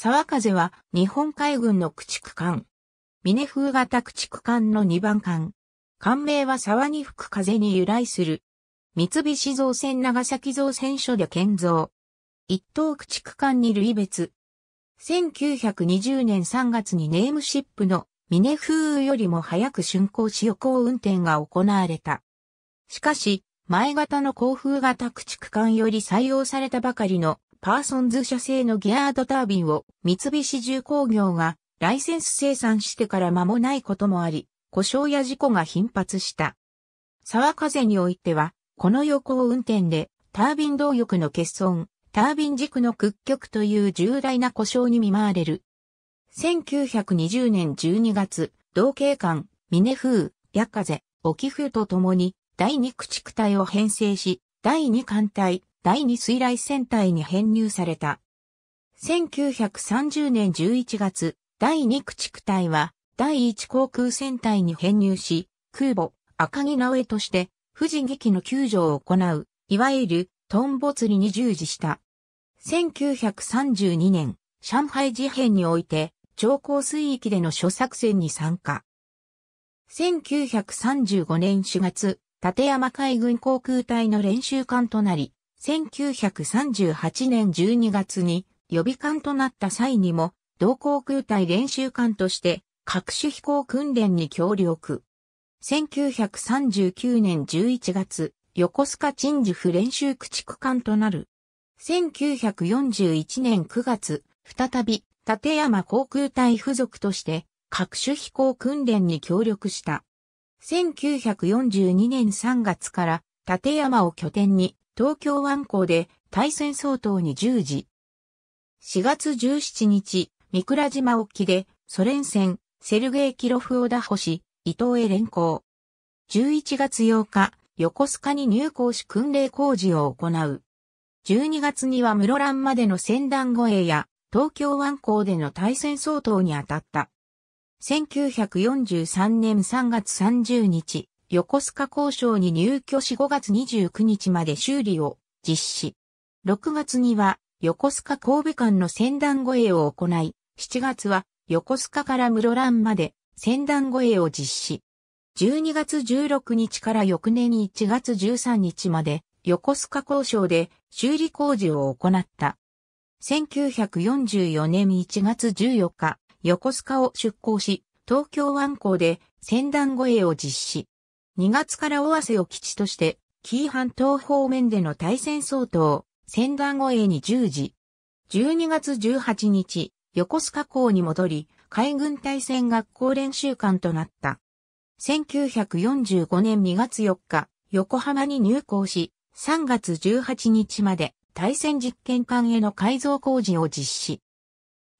沢風は日本海軍の駆逐艦。峰風型駆逐艦の2番艦。艦名は沢に吹く風に由来する。三菱造船長崎造船所で建造。一等駆逐艦に類別。1920年3月にネームシップの峰風よりも早く竣工し予行運転が行われた。しかし、前型の航風型駆逐艦より採用されたばかりのパーソンズ社製のギアードタービンを三菱重工業がライセンス生産してから間もないこともあり、故障や事故が頻発した。沢風においては、この横を運転で、タービン動力の欠損、タービン軸の屈曲という重大な故障に見舞われる。1920年12月、同景館、峰風、夜風、沖風とともに、第二駆逐隊を編成し、第二艦隊、第2水雷戦隊に編入された。1930年11月、第2駆逐隊は、第1航空戦隊に編入し、空母、赤木直江として、富士劇の救助を行う、いわゆる、トンボ釣りに従事した。1932年、上海事変において、長江水域での諸作戦に参加。1935年4月、立山海軍航空隊の練習艦となり、1938年12月に予備艦となった際にも、同航空隊練習艦として各種飛行訓練に協力。1939年11月、横須賀鎮守府練習駆逐艦となる。1941年9月、再び、立山航空隊付属として、各種飛行訓練に協力した。1942年3月から、立山を拠点に、東京湾港で対戦相当に十字。4月17日、三倉島沖でソ連船セルゲイ・キロフを打破し、伊藤へ連行。11月8日、横須賀に入港し訓練工事を行う。12月には室蘭までの船団護衛や東京湾港での対戦相当に当たった。1943年3月30日、横須賀交渉に入居し5月29日まで修理を実施。6月には横須賀神戸間の船団護衛を行い、7月は横須賀から室蘭まで船団護衛を実施。12月16日から翌年1月13日まで横須賀交渉で修理工事を行った。1944年1月14日、横須賀を出港し、東京湾港で船団護衛を実施。2月から尾鷲を基地として、紀伊半島方面での対戦相当、仙団護衛に従事。12月18日、横須賀港に戻り、海軍対戦学校練習館となった。1945年2月4日、横浜に入港し、3月18日まで対戦実験艦への改造工事を実施。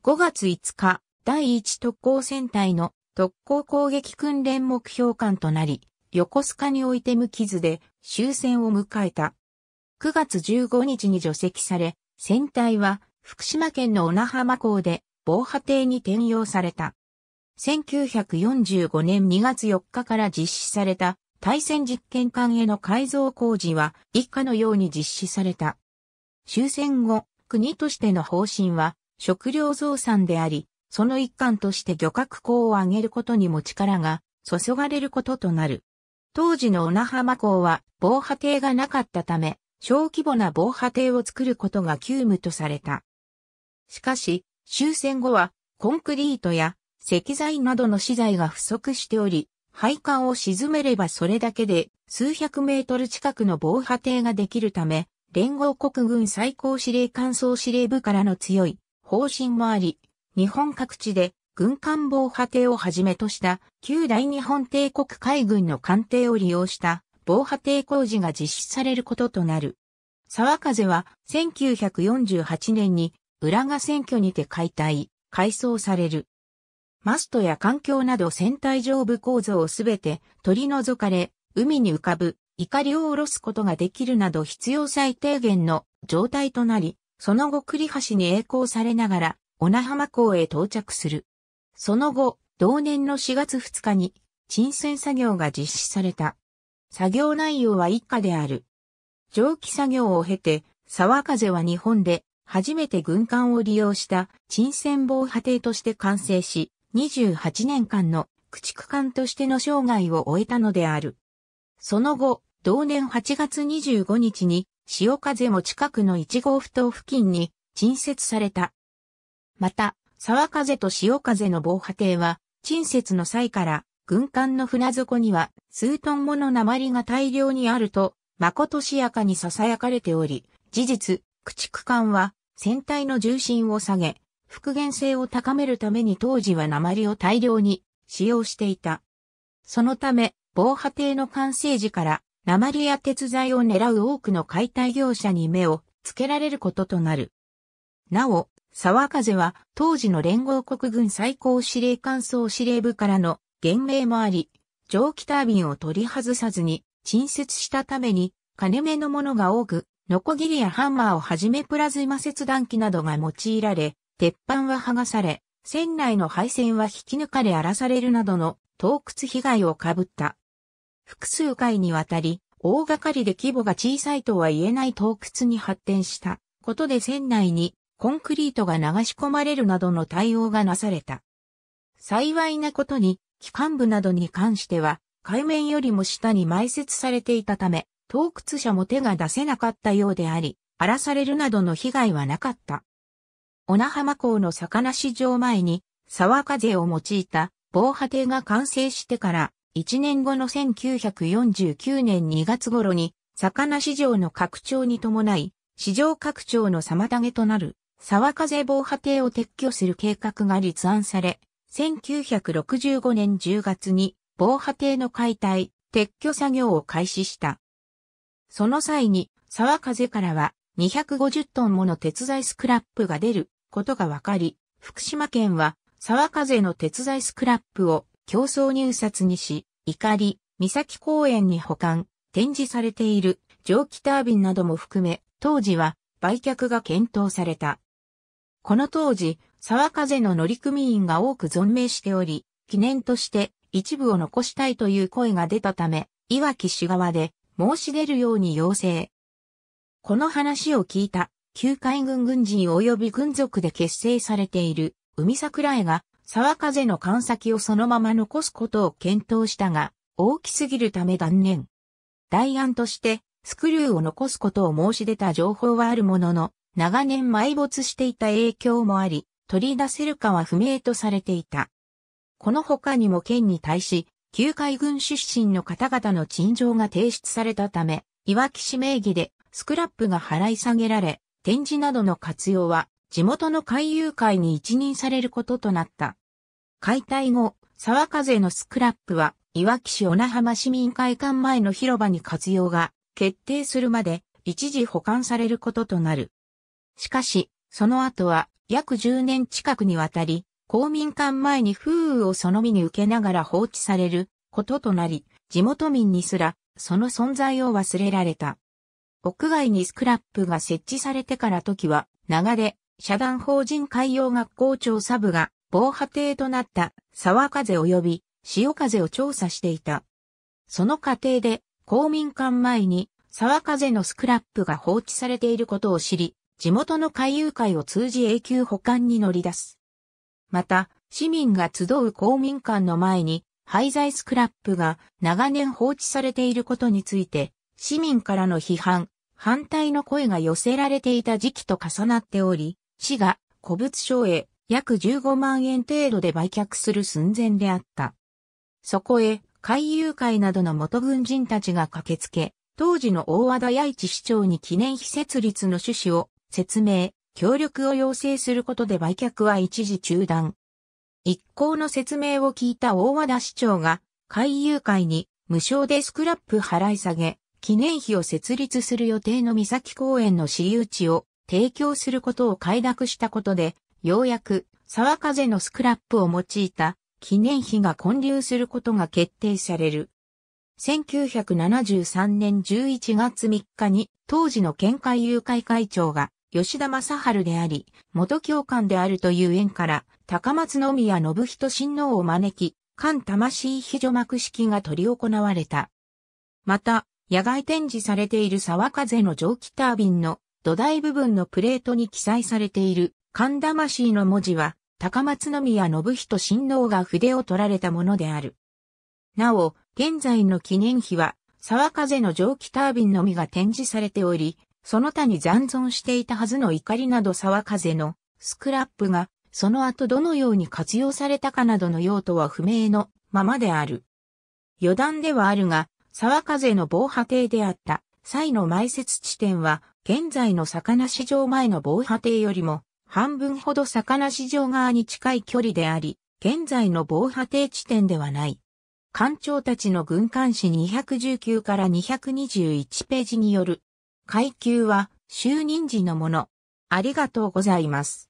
5月5日、第1特攻戦隊の特攻攻撃訓練目標艦となり、横須賀において無傷で終戦を迎えた。9月15日に除籍され、船体は福島県の小名浜港で防波堤に転用された。1945年2月4日から実施された対戦実験艦への改造工事は以下のように実施された。終戦後、国としての方針は食料増産であり、その一環として漁獲港を上げることにも力が注がれることとなる。当時の小名浜港は防波堤がなかったため、小規模な防波堤を作ることが急務とされた。しかし、終戦後はコンクリートや石材などの資材が不足しており、配管を沈めればそれだけで数百メートル近くの防波堤ができるため、連合国軍最高司令官総司令部からの強い方針もあり、日本各地で軍艦防波堤をはじめとした旧大日本帝国海軍の艦艇を利用した防波堤工事が実施されることとなる。沢風は1948年に浦賀選挙にて解体、改装される。マストや環境など船体上部構造をすべて取り除かれ、海に浮かぶ怒りを下ろすことができるなど必要最低限の状態となり、その後栗橋に栄光されながら、小名浜港へ到着する。その後、同年の4月2日に、沈船作業が実施された。作業内容は一家である。蒸気作業を経て、沢風は日本で初めて軍艦を利用した沈船防波堤として完成し、28年間の駆逐艦としての生涯を終えたのである。その後、同年8月25日に、潮風も近くの1号埠頭付近に、沈設された。また、沢風と潮風の防波堤は、陳説の際から、軍艦の船底には数トンもの鉛が大量にあると、誠しやかに囁かれており、事実、駆逐艦は船体の重心を下げ、復元性を高めるために当時は鉛を大量に使用していた。そのため、防波堤の完成時から、鉛や鉄材を狙う多くの解体業者に目をつけられることとなる。なお、沢風は当時の連合国軍最高司令官総司令部からの言命もあり、蒸気タービンを取り外さずに陳設したために金目のものが多く、ノコギリやハンマーをはじめプラズマ切断機などが用いられ、鉄板は剥がされ、船内の配線は引き抜かれ荒らされるなどの洞窟被害をかぶった。複数回にわたり、大掛かりで規模が小さいとは言えない洞窟に発展したことで船内にコンクリートが流し込まれるなどの対応がなされた。幸いなことに、機関部などに関しては、海面よりも下に埋設されていたため、洞窟者も手が出せなかったようであり、荒らされるなどの被害はなかった。小名浜港の魚市場前に、沢風を用いた防波堤が完成してから、1年後の1949年2月頃に、魚市場の拡張に伴い、市場拡張の妨げとなる沢風防波堤を撤去する計画が立案され、1965年10月に防波堤の解体、撤去作業を開始した。その際に沢風からは250トンもの鉄材スクラップが出ることが分かり、福島県は沢風の鉄材スクラップを競争入札にし、怒り、三崎公園に保管、展示されている蒸気タービンなども含め、当時は売却が検討された。この当時、沢風の乗組員が多く存命しており、記念として一部を残したいという声が出たため、岩木市側で申し出るように要請。この話を聞いた、旧海軍軍人及び軍属で結成されている海桜絵が沢風の艦先をそのまま残すことを検討したが、大きすぎるため断念。代案として、スクリューを残すことを申し出た情報はあるものの、長年埋没していた影響もあり、取り出せるかは不明とされていた。この他にも県に対し、旧海軍出身の方々の陳情が提出されたため、いわき市名義でスクラップが払い下げられ、展示などの活用は地元の海遊会に一任されることとなった。解体後、沢風のスクラップは、いわき市小名浜市民会館前の広場に活用が決定するまで一時保管されることとなる。しかし、その後は約10年近くにわたり、公民館前に風雨をその身に受けながら放置されることとなり、地元民にすらその存在を忘れられた。屋外にスクラップが設置されてから時は、長で、社団法人海洋学校調査部が防波堤となった沢風及び潮風を調査していた。その過程で公民館前に沢風のスクラップが放置されていることを知り、地元の海遊会を通じ永久保管に乗り出す。また、市民が集う公民館の前に、廃材スクラップが長年放置されていることについて、市民からの批判、反対の声が寄せられていた時期と重なっており、市が古物商へ約15万円程度で売却する寸前であった。そこへ、海遊会などの元軍人たちが駆けつけ、当時の大和田八市市長に記念碑設立の趣旨を説明、協力を要請することで売却は一時中断。一行の説明を聞いた大和田市長が、海友会に無償でスクラップ払い下げ、記念碑を設立する予定の三崎公園の私有地を提供することを快諾したことで、ようやく沢風のスクラップを用いた記念碑が混流することが決定される。1973年11月3日に当時の県会友会会長が吉田正治であり、元教官であるという縁から、高松宮信人親王を招き、関魂秘書幕式が執り行われた。また、野外展示されている沢風の蒸気タービンの土台部分のプレートに記載されている神魂の文字は、高松宮信人親王が筆を取られたものである。なお、現在の記念碑は、沢風の蒸気タービンのみが展示されており、その他に残存していたはずの怒りなど沢風のスクラップが、その後どのように活用されたかなどの用途は不明のままである。余談ではあるが、沢風の防波堤であった際の埋設地点は、現在の魚市場前の防波堤よりも、半分ほど魚市場側に近い距離であり、現在の防波堤地点ではない。艦長たちの軍艦誌219から221ページによる階級は就任時のもの。ありがとうございます。